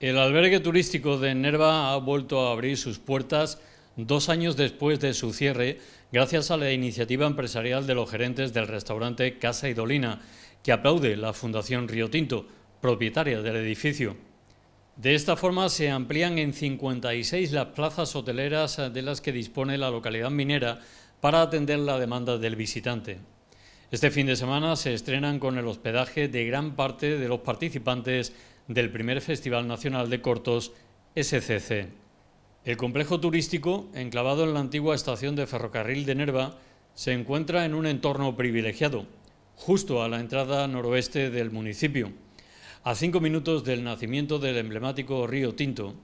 El albergue turístico de Nerva ha vuelto a abrir sus puertas dos años después de su cierre, gracias a la iniciativa empresarial de los gerentes del restaurante Casa y Dolina, que aplaude la Fundación Río Tinto, propietaria del edificio. De esta forma se amplían en 56 las plazas hoteleras de las que dispone la localidad minera para atender la demanda del visitante. Este fin de semana se estrenan con el hospedaje de gran parte de los participantes del primer Festival Nacional de Cortos SCC. El complejo turístico, enclavado en la antigua estación de ferrocarril de Nerva, se encuentra en un entorno privilegiado, justo a la entrada noroeste del municipio, a cinco minutos del nacimiento del emblemático Río Tinto.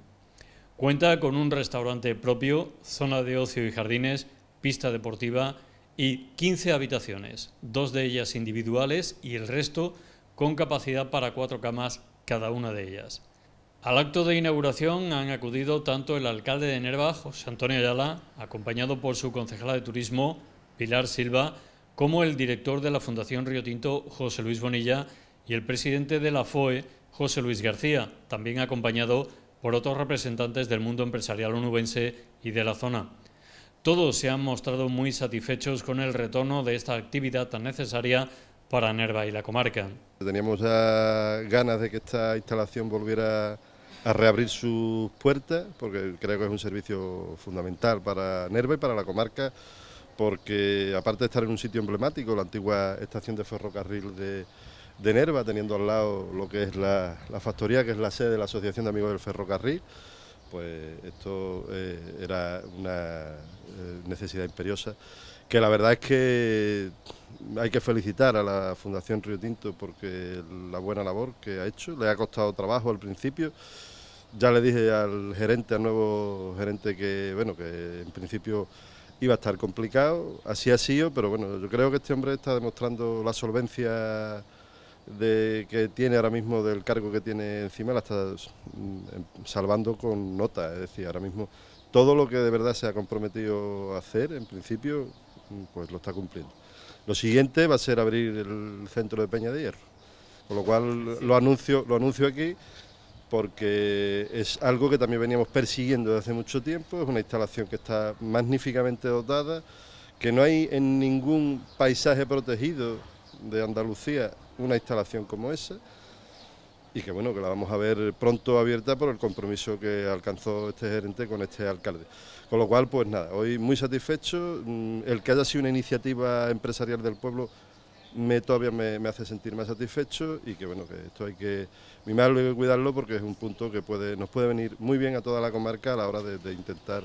Cuenta con un restaurante propio, zona de ocio y jardines, pista deportiva y 15 habitaciones, dos de ellas individuales y el resto con capacidad para cuatro camas cada una de ellas. Al acto de inauguración han acudido tanto el alcalde de Nerva, José Antonio Ayala, acompañado por su concejala de turismo, Pilar Silva, como el director de la Fundación Río Tinto, José Luis Bonilla, y el presidente de la FOE, José Luis García, también acompañado por otros representantes del mundo empresarial onubense y de la zona. Todos se han mostrado muy satisfechos con el retorno de esta actividad tan necesaria para Nerva y la comarca. Teníamos ganas de que esta instalación volviera a reabrir sus puertas, porque creo que es un servicio fundamental para Nerva y para la comarca, porque aparte de estar en un sitio emblemático, la antigua estación de ferrocarril de, de Nerva, teniendo al lado lo que es la, la factoría, que es la sede de la Asociación de Amigos del Ferrocarril, pues esto eh, era una eh, necesidad imperiosa, que la verdad es que hay que felicitar a la Fundación Río Tinto porque la buena labor que ha hecho, le ha costado trabajo al principio, ya le dije al gerente, al nuevo gerente, que bueno, que en principio iba a estar complicado, así ha sido, pero bueno, yo creo que este hombre está demostrando la solvencia de, que tiene ahora mismo, del cargo que tiene encima, la está mm, em, salvando con nota. Es decir, ahora mismo todo lo que de verdad se ha comprometido a hacer, en principio, mm, pues lo está cumpliendo. Lo siguiente va a ser abrir el centro de Peña de Hierro, con lo cual lo anuncio, lo anuncio aquí porque es algo que también veníamos persiguiendo desde hace mucho tiempo, es una instalación que está magníficamente dotada, que no hay en ningún paisaje protegido de Andalucía una instalación como esa y que bueno, que la vamos a ver pronto abierta por el compromiso que alcanzó este gerente con este alcalde. Con lo cual, pues nada, hoy muy satisfecho, mm, el que haya sido una iniciativa empresarial del pueblo me, todavía me, hace sentir más satisfecho y que bueno, que esto hay que mimarlo y cuidarlo porque es un punto que puede, nos puede venir muy bien a toda la comarca a la hora de, intentar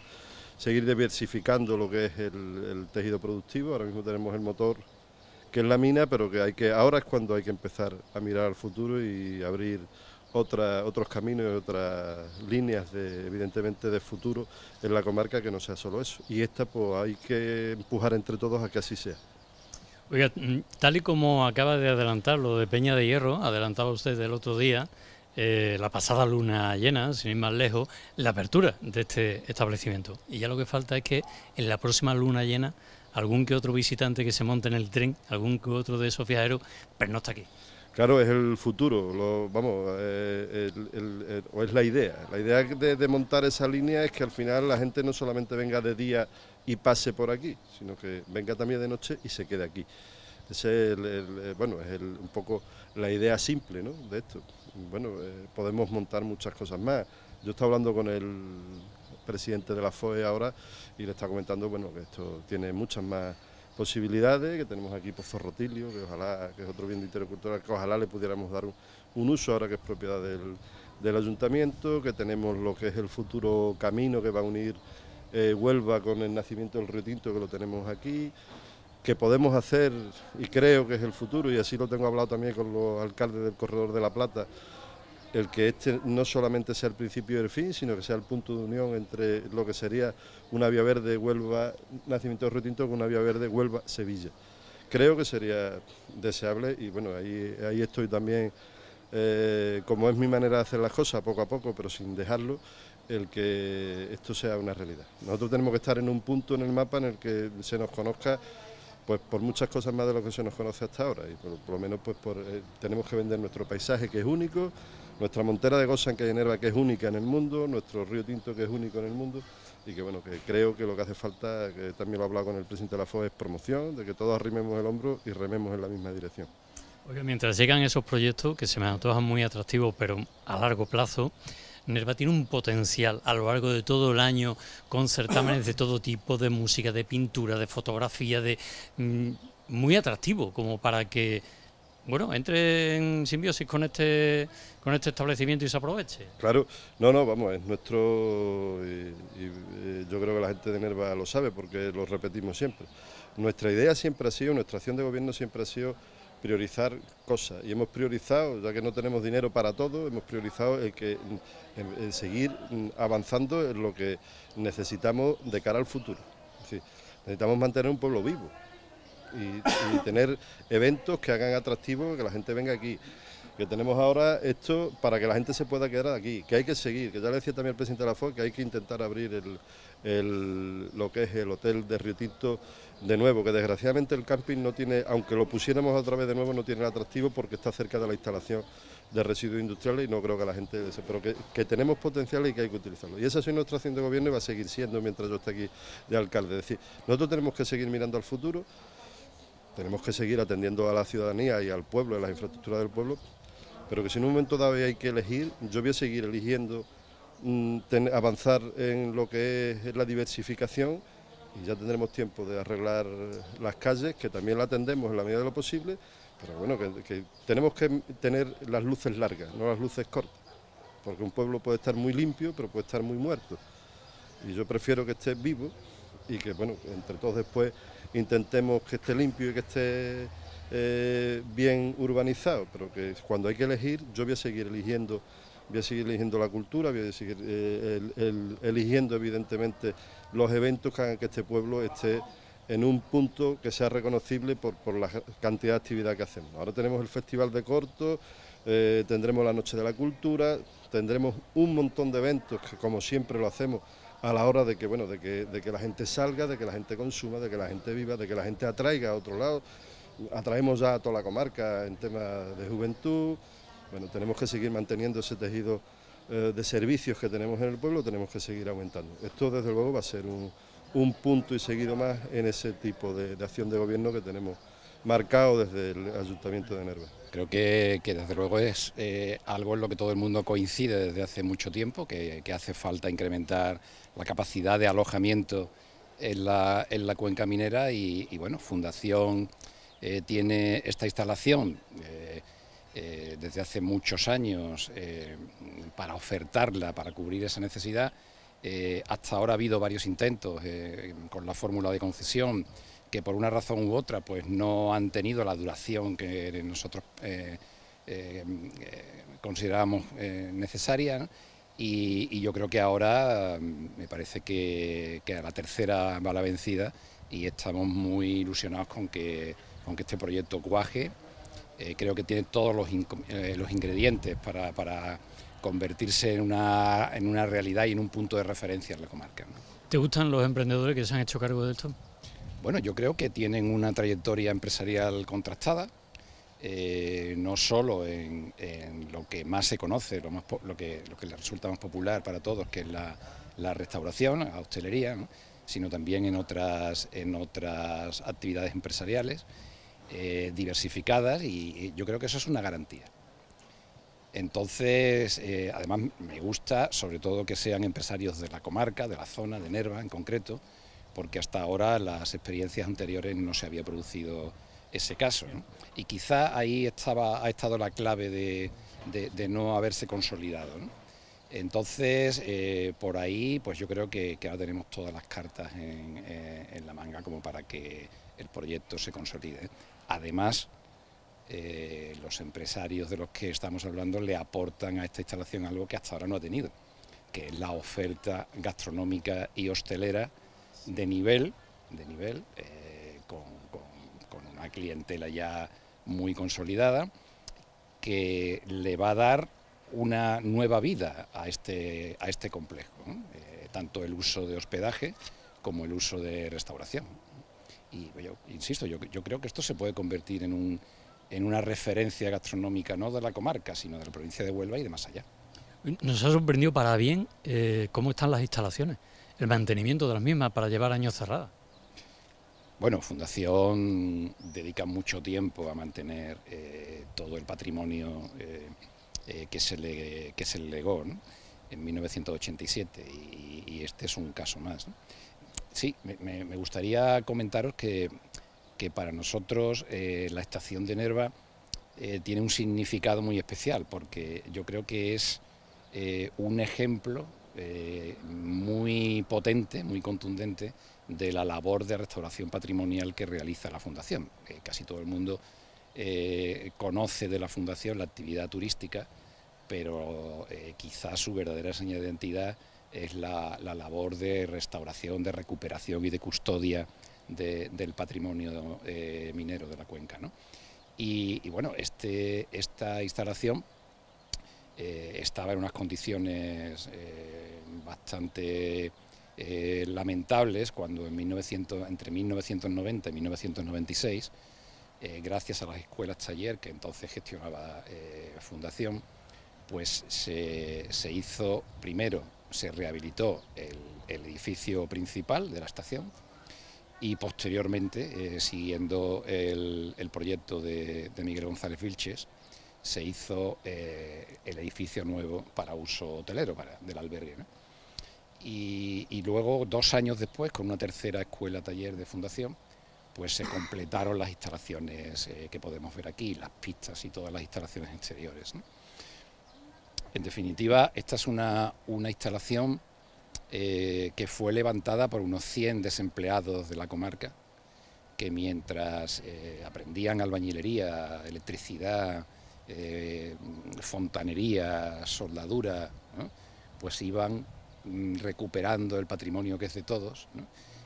seguir diversificando lo que es el, el tejido productivo. Ahora mismo tenemos el motor que es la mina, pero que hay que ahora es cuando hay que empezar a mirar al futuro y abrir otra, otros caminos y otras líneas, de, evidentemente, de futuro en la comarca que no sea solo eso. Y esta, pues hay que empujar entre todos a que así sea. Oiga, mm, tal y como acaba de adelantar lo de Peña de Hierro, adelantaba usted el otro día, eh, la pasada luna llena, sin ir más lejos, la apertura de este establecimiento. Y ya lo que falta es que en la próxima luna llena algún que otro visitante que se monte en el tren, algún que otro de esos viajeros, pero pues no está aquí. Claro, es el futuro, lo, vamos, eh, o es la idea. La idea de, montar esa línea es que al final la gente no solamente venga de día y pase por aquí, sino que venga también de noche y se quede aquí. Ese es eh, bueno, es un poco la idea simple ¿no? de esto. Bueno, eh, podemos montar muchas cosas más. Yo estaba hablando con el, presidente de la FOE ahora y le está comentando bueno, que esto tiene muchas más posibilidades, que tenemos aquí Pozo Rotilio, que ojalá, que es otro bien de intercultural que ojalá le pudiéramos dar un, uso ahora que es propiedad del, ayuntamiento, que tenemos lo que es el futuro camino que va a unir eh, Huelva con el nacimiento del río Tinto, que lo tenemos aquí, que podemos hacer, y creo que es el futuro, y así lo tengo hablado también con los alcaldes del Corredor de la Plata, el que este no solamente sea el principio y el fin, sino que sea el punto de unión entre lo que sería una vía verde Huelva, Nacimiento de Rutinto, con una vía verde Huelva, Sevilla. Creo que sería deseable y bueno, ahí, ahí estoy también, eh, como es mi manera de hacer las cosas, poco a poco, pero sin dejarlo, el que esto sea una realidad. Nosotros tenemos que estar en un punto en el mapa en el que se nos conozca pues por muchas cosas más de lo que se nos conoce hasta ahora y por, lo menos pues eh, tenemos que vender nuestro paisaje que es único nuestra montera de gozan que Nerva... que es única en el mundo, nuestro río Tinto que es único en el mundo y que bueno, que creo que lo que hace falta, que también lo he hablado con el presidente de la FOE, es promoción, de que todos arrimemos el hombro y rememos en la misma dirección. mientras llegan esos proyectos que se me antojan muy atractivos, pero a largo plazo, Nerva tiene un potencial a lo largo de todo el año con certámenes de todo tipo, de música, de pintura, de fotografía, de mm, muy atractivo como para que bueno, entre en simbiosis con este con este establecimiento y se aproveche. Claro, no, no, vamos, es nuestro, y, eh, yo creo que la gente de Nerva lo sabe porque lo repetimos siempre. Nuestra idea siempre ha sido, nuestra acción de gobierno siempre ha sido priorizar cosas y hemos priorizado, ya que no tenemos dinero para todo, hemos priorizado el que seguir mm, avanzando en lo que necesitamos de cara al futuro. Es decir, necesitamos mantener un pueblo vivo y, tener eventos que hagan atractivo que la gente venga aquí que tenemos ahora esto para que la gente se pueda quedar aquí, que hay que seguir, que ya le decía también el presidente de la FOC que hay que intentar abrir el, lo que es el hotel de Río de nuevo, que desgraciadamente el camping no tiene, aunque lo pusiéramos otra vez de nuevo, no tiene atractivo porque está cerca de la instalación de residuos industriales y no creo que la gente, pero que, que tenemos potencial y que hay que utilizarlo. Y esa es nuestra acción de gobierno y va a seguir siendo mientras yo esté aquí de alcalde. Es decir, nosotros tenemos que seguir mirando al futuro. Tenemos que seguir atendiendo a la ciudadanía y al pueblo, a las infraestructuras del pueblo, pero que si en un momento dado hay que elegir, yo voy a seguir eligiendo mm, avanzar en lo que es la diversificación y ya tendremos tiempo de arreglar las calles, que también la atendemos en la medida de lo posible, pero bueno, que tenemos que tener las luces largas, no las luces cortas, porque un pueblo puede estar muy limpio, pero puede estar muy muerto. Y yo prefiero que esté vivo y que, bueno, entre todos después intentemos que esté limpio y que esté eh, bien urbanizado, pero que cuando hay que elegir, yo voy a seguir eligiendo, voy a seguir eligiendo la cultura, voy a seguir eh, eligiendo evidentemente los eventos que hagan que este pueblo esté en un punto que sea reconocible por, la cantidad de actividad que hacemos. Ahora tenemos el Festival de Corto, eh, tendremos la Noche de la Cultura, tendremos un montón de eventos que como siempre lo hacemos a la hora de que, bueno, de que, de que la gente salga, de que la gente consuma, de que la gente viva, de que la gente atraiga a otro lado. Atraemos ya a toda la comarca en temas de juventud, bueno, tenemos que seguir manteniendo ese tejido eh, de servicios que tenemos en el pueblo, tenemos que seguir aumentando. Esto desde luego va a ser un, un punto y seguido más en ese tipo de acción de gobierno que tenemos marcado desde el Ayuntamiento de Nerva. Creo que, desde luego es eh, algo en lo que todo el mundo coincide desde hace mucho tiempo, que, hace falta incrementar la capacidad de alojamiento en la, cuenca minera y, bueno, Fundación eh, tiene esta instalación eh, desde hace muchos años para ofertarla, para cubrir esa necesidad. hasta ahora ha habido varios intentos con la fórmula de concesión, que por una razón u otra pues no han tenido la duración que nosotros eh, eh consideramos eh, necesaria. Y, yo creo que ahora mm, me parece que, a la tercera va la vencida y estamos muy ilusionados con que, con este proyecto cuaje. Eh, creo que tiene todos los, ingredientes para, convertirse en una, en una, realidad y en un punto de referencia en la comarca. ¿Te gustan los emprendedores que se han hecho cargo de esto? Bueno, yo creo que tienen una trayectoria empresarial contrastada, eh, no solo en, lo que más se conoce, lo, que, les resulta más popular para todos, que es la, restauración, la hostelería, sino también en otras, en otras actividades empresariales eh, diversificadas y, yo creo que eso es una garantía. Entonces, eh, además me gusta sobre todo que sean empresarios de la comarca, de la zona, de Nerva en concreto, porque hasta ahora las experiencias anteriores no se había producido ese caso. Y quizá ahí estaba, ha estado la clave de, no haberse consolidado. Entonces, eh, por ahí, pues yo creo que, ahora tenemos todas las cartas eh, en, la manga como para que el proyecto se consolide. Además, eh, los empresarios de los que estamos hablando le aportan a esta instalación algo que hasta ahora no ha tenido, que es la oferta gastronómica y hostelera de nivel, de nivel eh, con, una clientela ya muy consolidada, que le va a dar una nueva vida a este, a este complejo, eh, tanto el uso de hospedaje como el uso de restauración. Y yo, insisto, yo, yo creo que esto se puede convertir en, un, en una referencia gastronómica no de la comarca, sino de la provincia de Huelva y de más allá. Nos ha sorprendido para bien eh, cómo están las instalaciones el mantenimiento de las mismas para llevar años cerradas? Bueno, Fundación dedica mucho tiempo a mantener eh, todo el patrimonio eh, eh, que, se le, que legó en 1987 y, este es un caso más. Sí, me, gustaría comentaros que, que para nosotros la estación de Nerva tiene un significado muy especial porque yo creo que es un ejemplo eh, muy potente, muy contundente de la labor de restauración patrimonial que realiza la Fundación. Eh, casi todo el mundo eh, conoce de la Fundación la actividad turística, pero quizás su verdadera señal de identidad es la, labor de restauración, de recuperación y de custodia del patrimonio minero de la cuenca. Y, y, bueno, este, esta instalación eh, estaba en unas condiciones eh, bastante eh, lamentables cuando entre 1990 y 1996, gracias a las escuelas taller que entonces gestionaba Fundación, pues se, hizo primero, se rehabilitó el, edificio principal de la estación y posteriormente, siguiendo el, proyecto de Miguel González Vilches, se hizo eh, el edificio nuevo para uso hotelero, del albergue. Y, luego, dos años después, con una tercera escuela-taller de fundación, pues se completaron las instalaciones eh, que podemos ver aquí, las pistas y todas las instalaciones exteriores. En definitiva, esta es una, instalación eh, que fue levantada por unos 100 desempleados de la comarca, que mientras aprendían albañilería, electricidad, eh, fontanería, soldadura, pues iban mm, recuperando el patrimonio que es de todos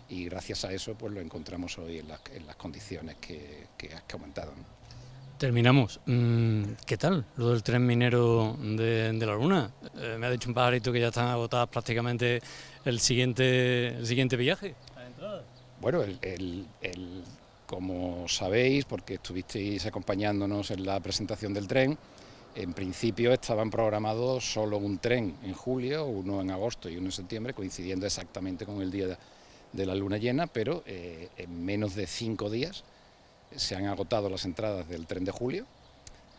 y gracias a eso pues lo encontramos hoy en las, condiciones que, que, has comentado. Terminamos. Mm, ¿Qué tal lo del tren minero de, la Luna? Eh, me ha dicho un pajarito que ya están agotadas prácticamente el siguiente, el siguiente viaje. Bueno, el, el, como sabéis, porque estuvisteis acompañándonos en la presentación del tren, en principio estaban programados solo un tren en julio, uno en agosto y uno en septiembre, coincidiendo exactamente con el día de la luna llena, pero eh, en menos de cinco días se han agotado las entradas del tren de julio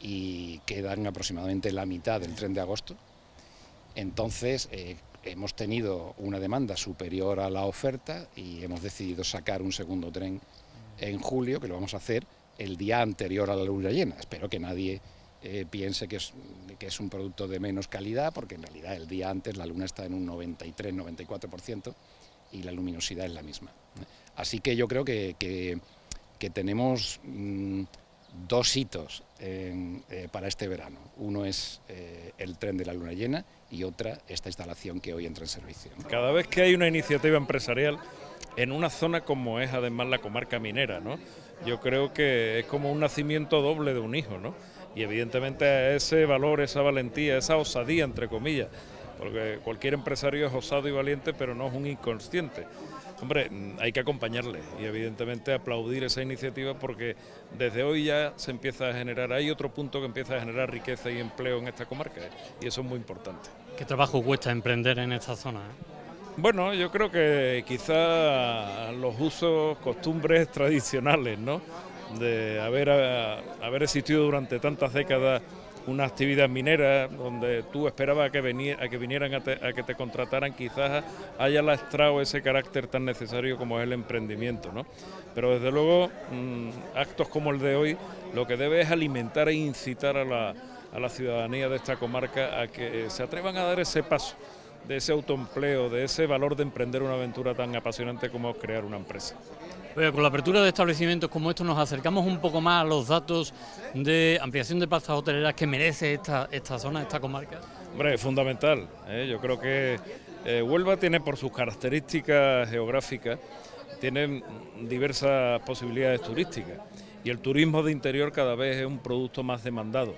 y quedan aproximadamente la mitad del tren de agosto. Entonces eh, hemos tenido una demanda superior a la oferta y hemos decidido sacar un segundo tren en julio, que lo vamos a hacer el día anterior a la luna llena. Espero que nadie eh, piense que es, es un producto de menos calidad, porque en realidad el día antes la luna está en un 93-94% y la luminosidad es la misma. Así que yo creo que, tenemos mm, dos hitos eh, para este verano. Uno es eh, el tren de la luna llena y otra esta instalación que hoy entra en servicio. Cada vez que hay una iniciativa empresarial en una zona como es además la comarca minera, ¿no? yo creo que es como un nacimiento doble de un hijo. ¿no? Y evidentemente ese valor, esa valentía, esa osadía, entre comillas, porque cualquier empresario es osado y valiente, pero no es un inconsciente. Hombre, mm, hay que acompañarle y evidentemente aplaudir esa iniciativa porque desde hoy ya se empieza a generar, hay otro punto que empieza a generar riqueza y empleo en esta comarca ¿eh? y eso es muy importante. ¿Qué trabajo cuesta emprender en esta zona? Eh? Bueno, yo creo que quizá los usos, costumbres tradicionales, ¿no? De haber ah, existido durante tantas décadas una actividad minera donde tú esperabas a que, venir, que vinieran a, que te contrataran, quizás haya lastrado ese carácter tan necesario como es el emprendimiento. Pero desde luego, mm, actos como el de hoy lo que debe es alimentar e incitar a la, a la ciudadanía de esta comarca a que se atrevan a dar ese paso de ese autoempleo, de ese valor de emprender una aventura tan apasionante como crear una empresa. con la apertura de establecimientos como estos nos acercamos un poco más a los datos de ampliación de pastas hoteleras que merece esta, esta zona, esta comarca. Hombre, es fundamental. ¿eh? Yo creo que eh, Huelva tiene por sus características geográficas, tiene diversas posibilidades turísticas y el turismo de interior cada vez es un producto más demandado.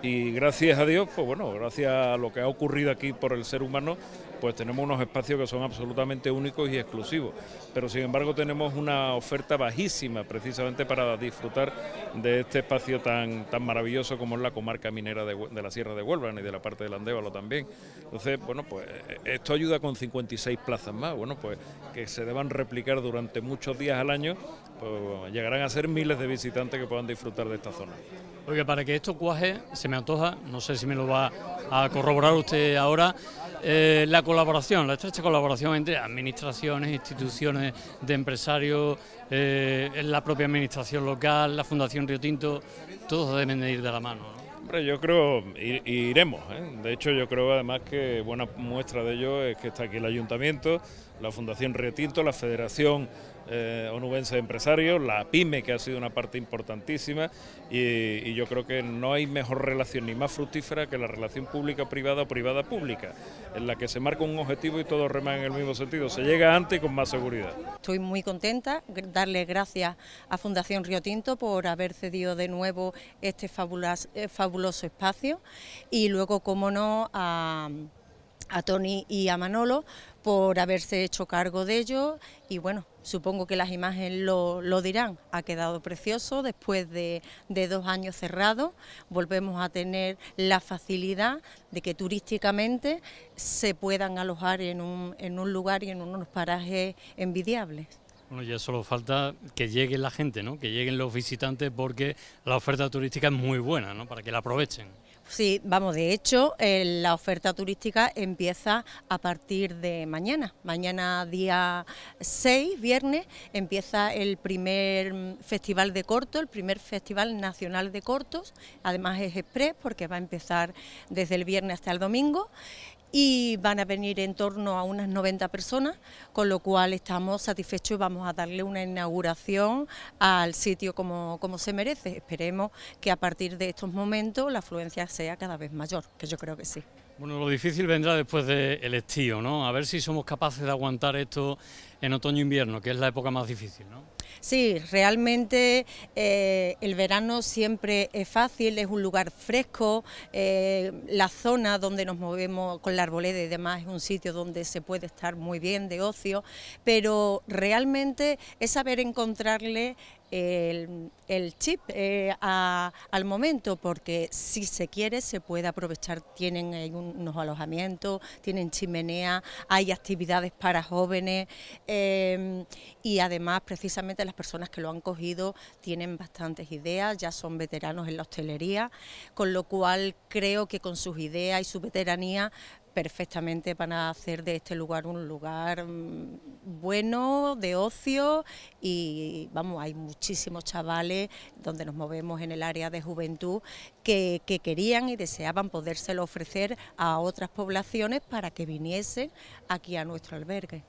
Y gracias a Dios, pues bueno, gracias a lo que ha ocurrido aquí por el ser humano, pues tenemos unos espacios que son absolutamente únicos y exclusivos. Pero sin embargo tenemos una oferta bajísima precisamente para disfrutar de este espacio tan, tan maravilloso como es la comarca minera de, la Sierra de Huelva y de la parte del Andévalo también. Entonces, bueno, pues eh, esto ayuda con 56 plazas más, bueno, pues que se deban replicar durante muchos días al año, pues llegarán a ser miles de visitantes que puedan disfrutar de esta zona. -"Oye para que esto cuaje, se me antoja, no sé si me lo va a corroborar usted ahora, eh, la colaboración, la estrecha colaboración entre administraciones, instituciones de empresarios, eh, la propia administración local, la Fundación Río Tinto, todos deben de ir de la mano. Hombre, yo creo, iremos. ¿eh? De hecho, yo creo además que buena muestra de ello es que está aquí el ayuntamiento, la Fundación Río Tinto, la Federación eh, onubense empresarios, la PYME, que ha sido una parte importantísima, y, yo creo que no hay mejor relación ni más fructífera que la relación pública-privada o privada-pública, en la que se marca un objetivo y todos reman en el mismo sentido, se llega antes y con más seguridad. Estoy muy contenta, darle gracias a Fundación Río Tinto por haber cedido de nuevo este fabuloso, eh, fabuloso espacio, y luego, cómo no, a a Tony y a Manolo por haberse hecho cargo de ello y bueno, supongo que las imágenes lo, dirán. Ha quedado precioso después de, dos años cerrados. Volvemos a tener la facilidad de que turísticamente se puedan alojar en un, lugar y en unos parajes envidiables. Bueno, ya solo falta que llegue la gente, ¿no? que lleguen los visitantes porque la oferta turística es muy buena ¿no? para que la aprovechen. Sí, vamos, de hecho, la oferta turística empieza a partir de mañana. Mañana, día 6, viernes, empieza el primer mm, festival de cortos, el primer festival nacional de cortos. Además es express porque va a empezar desde el viernes hasta el domingo y van a venir en torno a unas 90 personas, con lo cual estamos satisfechos y vamos a darle una inauguración al sitio como, se merece. Esperemos que a partir de estos momentos la afluencia sea cada vez mayor, que yo creo que sí. Bueno, lo difícil vendrá después del estío, ¿no? A ver si somos capaces de aguantar esto en otoño-invierno, que es la época más difícil, ¿no? Sí, realmente eh, el verano siempre es fácil, es un lugar fresco, eh, la zona donde nos movemos con la arboleda y demás es un sitio donde se puede estar muy bien de ocio, pero realmente es saber encontrarle el, chip eh, al momento, porque si se quiere se puede aprovechar, tienen unos alojamientos, tienen chimenea, hay actividades para jóvenes y además precisamente las personas que lo han cogido tienen bastantes ideas, ya son veteranos en la hostelería, con lo cual creo que con sus ideas y su veteranía perfectamente van a hacer de este lugar un lugar mm, bueno, de ocio y vamos, hay muchísimos chavales donde nos movemos en el área de juventud que, que querían y deseaban podérselo ofrecer a otras poblaciones para que viniesen aquí a nuestro albergue.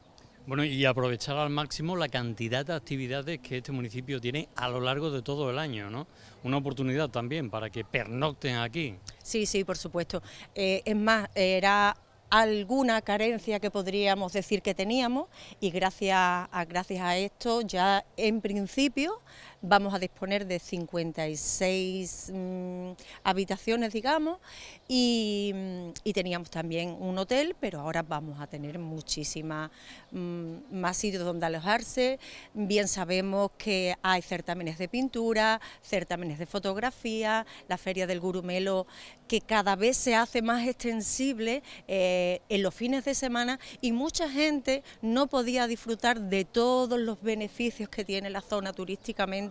Bueno, y aprovechar al máximo la cantidad de actividades que este municipio tiene a lo largo de todo el año, ¿no? Una oportunidad también para que pernocten aquí. Sí, sí, por supuesto. Eh, es más, era alguna carencia que podríamos decir que teníamos y gracias a, gracias a esto ya en principio vamos a disponer de 56 mm, habitaciones, digamos, mm, y, teníamos también un hotel, pero ahora vamos a tener muchísimas mm, más sitios donde alojarse. Bien sabemos que hay certámenes de pintura, certámenes de fotografía, la Feria del Gurumelo, que cada vez se hace más extensible eh, en los fines de semana y mucha gente no podía disfrutar de todos los beneficios que tiene la zona turísticamente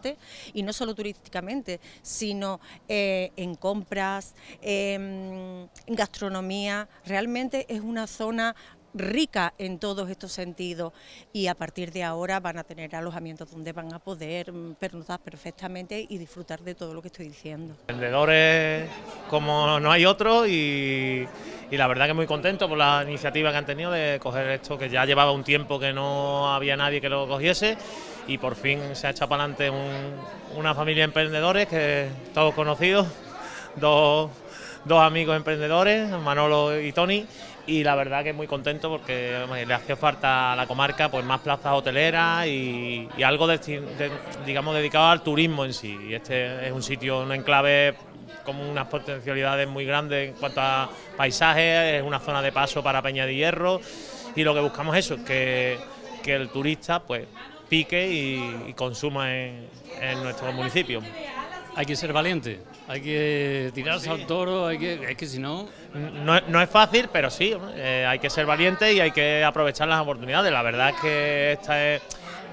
y no solo turísticamente, sino eh, en compras, em, en gastronomía. Realmente es una zona rica en todos estos sentidos y a partir de ahora van a tener alojamientos donde van a poder mm, pernoctar perfectamente y disfrutar de todo lo que estoy diciendo. Vendedores como no hay otro y, y, la verdad que muy contento por la iniciativa que han tenido de coger esto que ya llevaba un tiempo que no había nadie que lo cogiese y por fin se ha echado para adelante una familia de emprendedores, que todos conocidos, dos, amigos emprendedores, Manolo y Tony, y la verdad que muy contento porque le hacía falta a la comarca pues más plazas hoteleras y, algo digamos dedicado al turismo en sí. este es un sitio, un enclave con unas potencialidades muy grandes en cuanto a paisajes, es una zona de paso para Peña de Hierro y lo que buscamos es eso, que, que el turista pues pique y, consuma en, nuestro municipio. Hay que ser valiente, hay que tirarse al toro, hay que, es que si no... no... es fácil, pero sí, eh, hay que ser valiente y hay que aprovechar las oportunidades. La verdad es que esta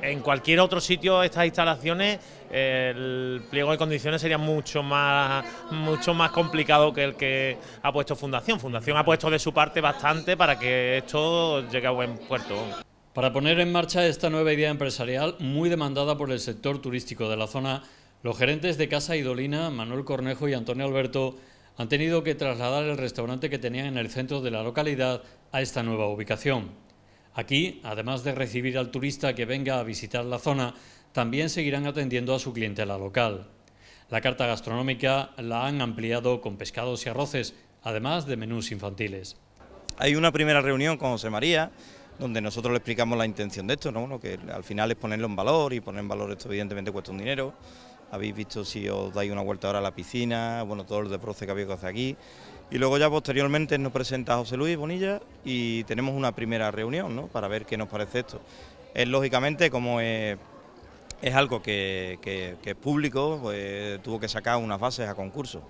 en cualquier otro sitio estas instalaciones el pliego de condiciones sería mucho más mucho más complicado que el que ha puesto Fundación. Fundación ha puesto de su parte bastante para que esto llegue a buen puerto. Para poner en marcha esta nueva idea empresarial muy demandada por el sector turístico de la zona, los gerentes de Casa Idolina, Manuel Cornejo y Antonio Alberto, han tenido que trasladar el restaurante que tenían en el centro de la localidad a esta nueva ubicación. Aquí, además de recibir al turista que venga a visitar la zona, también seguirán atendiendo a su clientela local. La carta gastronómica la han ampliado con pescados y arroces, además de menús infantiles. Hay una primera reunión con José María, donde nosotros le explicamos la intención de esto, ¿no? que al final es ponerlo en valor y poner en valor esto evidentemente cuesta un dinero. Habéis visto si os dais una vuelta ahora a la piscina, bueno, todo el desproce que había que hacer aquí. Y luego ya posteriormente nos presenta José Luis Bonilla y tenemos una primera reunión, Para ver qué nos parece esto. Es lógicamente como es, algo que, es público, pues, tuvo que sacar unas bases a concurso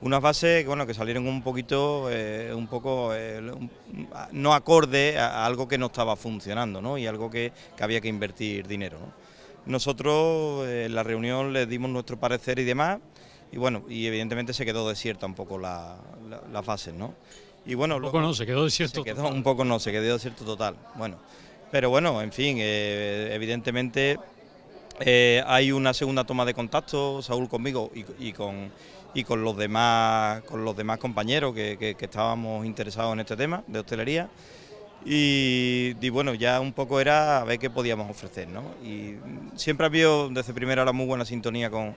unas bases que, bueno, que salieron un poquito, eh, un poco eh, no acorde a, algo que no estaba funcionando ¿no? y algo que, había que invertir dinero. ¿no? Nosotros eh, en la reunión les dimos nuestro parecer y demás y bueno, y evidentemente se quedó desierta un poco la, fase, ¿no? Y bueno, un poco no, se quedó desierto. total. Un poco no, se quedó desierto total. Bueno, pero bueno, en fin, evidentemente hay una segunda toma de contacto, Saúl conmigo y, y con y con los demás, con los demás compañeros que, estábamos interesados en este tema de hostelería. Y, bueno, ya un poco era a ver qué podíamos ofrecer, ¿no? Y siempre ha habido desde primera hora muy buena sintonía con,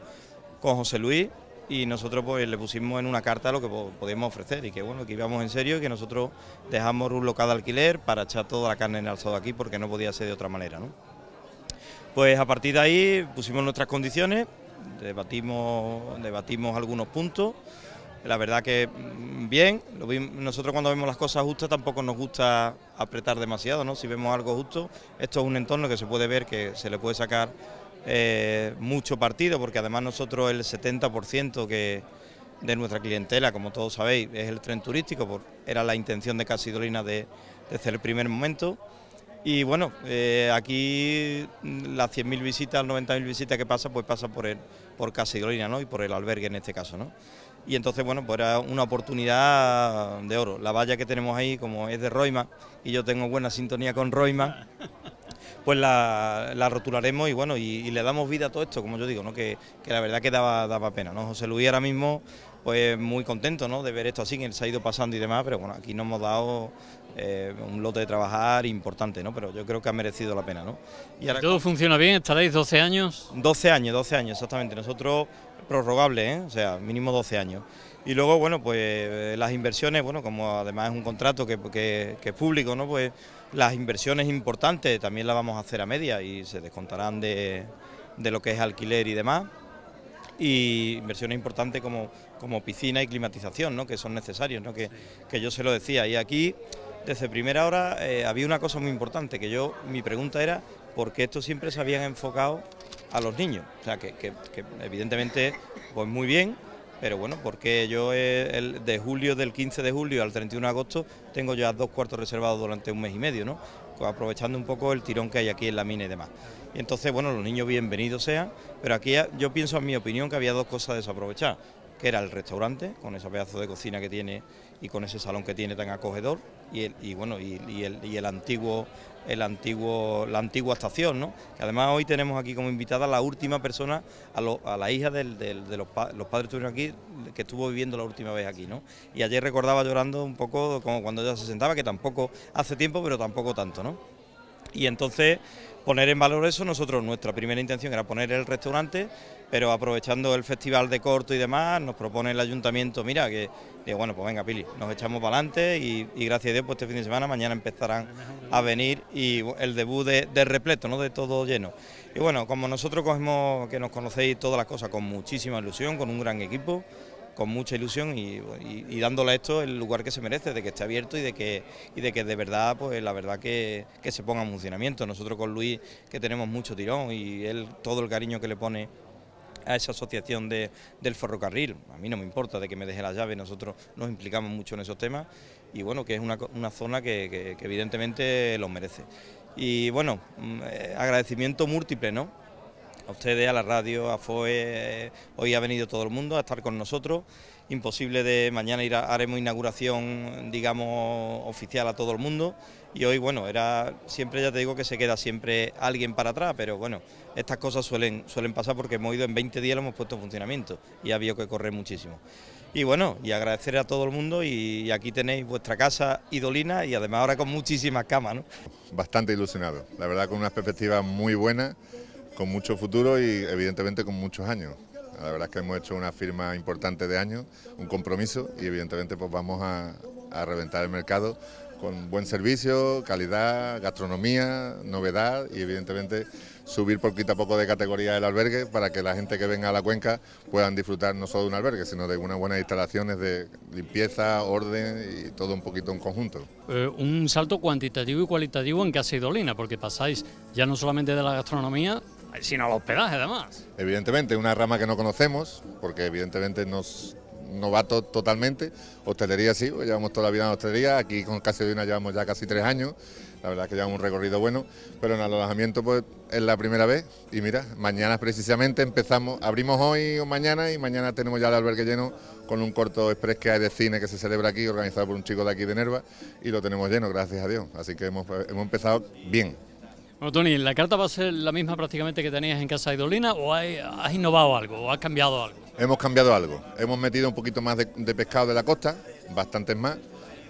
con José Luis y nosotros pues le pusimos en una carta lo que podíamos ofrecer y que bueno, que íbamos en serio y que nosotros dejamos un local de alquiler para echar toda la carne en el alzado aquí porque no podía ser de otra manera, ¿no? Pues a partir de ahí pusimos nuestras condiciones debatimos, debatimos algunos puntos. La verdad que mm, bien, nosotros cuando vemos las cosas justas tampoco nos gusta apretar demasiado, ¿no? Si vemos algo justo, esto es un entorno que se puede ver que se le puede sacar eh, mucho partido, porque además nosotros el 70% que, de nuestra clientela, como todos sabéis, es el tren turístico, por, era la intención de Casidolina de, desde el primer momento. Y bueno, eh, aquí las 100.000 visitas, 90.000 visitas que pasa, pues pasa por el, por Casa Hidrolina, ¿no? Y por el albergue en este caso, Y entonces, bueno, pues era una oportunidad de oro. La valla que tenemos ahí, como es de Roima, y yo tengo buena sintonía con Roima, pues la, la rotularemos y bueno, y, le damos vida a todo esto, como yo digo, ¿no? Que, la verdad que daba, pena, ¿no? José Luis ahora mismo pues muy contento ¿no? de ver esto así, que se ha ido pasando y demás, pero bueno, aquí nos hemos dado eh, un lote de trabajar importante, ¿no? pero yo creo que ha merecido la pena. ¿no? ¿Todo funciona bien? ¿Estaréis 12 años? 12 años, 12 años, exactamente. Nosotros prorrogable, ¿eh? o sea, mínimo 12 años. Y luego, bueno, pues eh, las inversiones, bueno, como además es un contrato que, que, es público, ¿no? Pues las inversiones importantes también las vamos a hacer a media y se descontarán de, de lo que es alquiler y demás y inversiones importantes como, como piscina y climatización, ¿no? que son necesarios, ¿no? que, yo se lo decía. Y aquí, desde primera hora, eh, había una cosa muy importante, que yo, mi pregunta era, ¿por qué esto siempre se habían enfocado a los niños? O sea, que, evidentemente, pues muy bien, pero bueno, porque yo eh, el, de julio, del 15 de julio al 31 de agosto, tengo ya dos cuartos reservados durante un mes y medio, ¿no? Aprovechando un poco el tirón que hay aquí en la mina y demás. Y entonces, bueno, los niños bienvenidos sean, pero aquí yo pienso, en mi opinión, que había dos cosas a desaprovechar... que era el restaurante, con ese pedazo de cocina que tiene y con ese salón que tiene tan acogedor, y, bueno, y, el, antiguo el antiguo, la antigua estación, ¿no? que además hoy tenemos aquí como invitada la última persona, a, la hija de los, los padres tuvieron aquí, que estuvo viviendo la última vez aquí. ¿no? Y ayer recordaba llorando un poco como cuando ella se sentaba, que tampoco hace tiempo, pero tampoco tanto. ¿no? Y entonces, poner en valor eso nosotros, nuestra primera intención era poner el restaurante, pero aprovechando el festival de corto y demás, nos propone el ayuntamiento, mira, que bueno, pues venga Pili, nos echamos para adelante y, gracias a Dios, pues este fin de semana, mañana empezarán a venir y el debut de, repleto, ¿no? De todo lleno. Y bueno, como nosotros cogemos, que nos conocéis todas las cosas con muchísima ilusión, con un gran equipo, con mucha ilusión y, dándole a esto el lugar que se merece, de que esté abierto y de que, y de, que de verdad, pues la verdad que, que se ponga en funcionamiento. Nosotros con Luis, que tenemos mucho tirón y él todo el cariño que le pone a esa asociación de, del ferrocarril. A mí no me importa de que me deje la llave, nosotros nos implicamos mucho en esos temas y bueno, que es una, una zona que, evidentemente los merece. Y bueno, mm, eh, agradecimiento múltiple, ¿no? a ustedes, a la radio, a FOE, eh, hoy ha venido todo el mundo a estar con nosotros, imposible de mañana ir haremos inauguración, digamos, oficial a todo el mundo y hoy, bueno, era siempre, ya te digo que se queda siempre alguien para atrás, pero bueno, estas cosas suelen, suelen pasar porque hemos ido en 20 días, lo hemos puesto en funcionamiento y ha habido que correr muchísimo. Y bueno, y agradecer a todo el mundo y, aquí tenéis vuestra casa idolina y además ahora con muchísimas camas, ¿no? Bastante ilusionado, la verdad con una perspectiva muy buena con mucho futuro y evidentemente con muchos años. La verdad es que hemos hecho una firma importante de años, un compromiso y evidentemente pues vamos a, a reventar el mercado con buen servicio, calidad, gastronomía, novedad y evidentemente subir poquito a poco de categoría el albergue para que la gente que venga a la cuenca puedan disfrutar no solo de un albergue, sino de unas buenas instalaciones de limpieza, orden y todo un poquito en conjunto. Eh, un salto cuantitativo y cualitativo en Casa Idolina, porque pasáis ya no solamente de la gastronomía, sino al hospedaje además. Evidentemente, una rama que no conocemos, porque evidentemente nos novato totalmente, hostelería sí, pues llevamos toda la vida en hostelería, aquí con una llevamos ya casi tres años, la verdad es que llevamos un recorrido bueno, pero en alojamiento pues es la primera vez y mira, mañana precisamente empezamos, abrimos hoy o mañana y mañana tenemos ya el albergue lleno con un corto express que hay de cine que se celebra aquí, organizado por un chico de aquí de Nerva y lo tenemos lleno, gracias a Dios, así que hemos, hemos empezado bien. Bueno, Tony, ¿la carta va a ser la misma prácticamente que tenías en Casa Idolina o has innovado algo o has cambiado algo? Hemos cambiado algo. Hemos metido un poquito más de, pescado de la costa, bastantes más.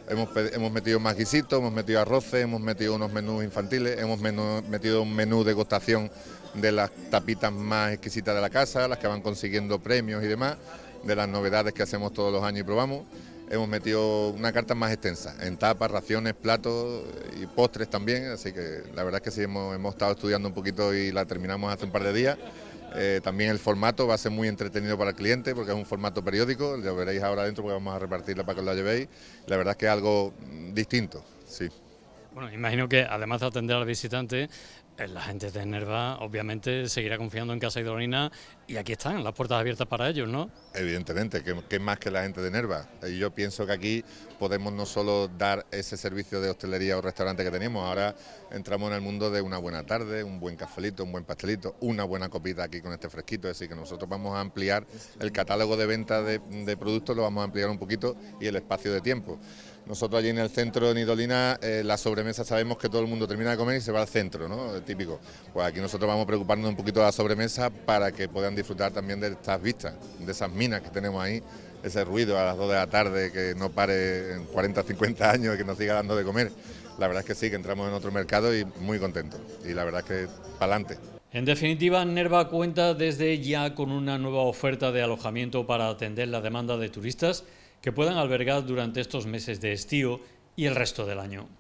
Hemos, metido más guisitos, hemos metido arroces, hemos metido unos menús infantiles, hemos metido un menú de degustación de las tapitas más exquisitas de la casa, las que van consiguiendo premios y demás, de las novedades que hacemos todos los años y probamos hemos metido una carta más extensa, en tapas, raciones, platos y postres también, así que la verdad es que sí hemos, estado estudiando un poquito y la terminamos hace un par de días. Eh, también el formato va a ser muy entretenido para el cliente porque es un formato periódico, lo veréis ahora dentro porque vamos a repartirla para que la llevéis. La verdad es que es algo mm, distinto, sí. Bueno, imagino que además de atender al visitante, la gente de Nerva obviamente seguirá confiando en Casa Hidronina y aquí están las puertas abiertas para ellos, ¿no? Evidentemente, que, más que la gente de Nerva. Yo pienso que aquí podemos no solo dar ese servicio de hostelería o restaurante que tenemos, ahora entramos en el mundo de una buena tarde, un buen cafelito, un buen pastelito, una buena copita aquí con este fresquito, es decir, que nosotros vamos a ampliar el catálogo de venta de productos, lo vamos a ampliar un poquito y el espacio de tiempo. Nosotros allí en el centro de Nidolina, eh, la sobremesa sabemos que todo el mundo termina de comer y se va al centro, ¿no? Eh, típico. Pues aquí nosotros vamos preocupándonos un poquito de la sobremesa para que puedan disfrutar también de estas vistas, de esas minas que tenemos ahí, ese ruido a las 2 de la tarde que no pare en 40, 50 años que nos siga dando de comer. La verdad es que sí, que entramos en otro mercado y muy contentos. Y la verdad es que para adelante. En definitiva, Nerva cuenta desde ya con una nueva oferta de alojamiento para atender la demanda de turistas que puedan albergar durante estos meses de estío y el resto del año.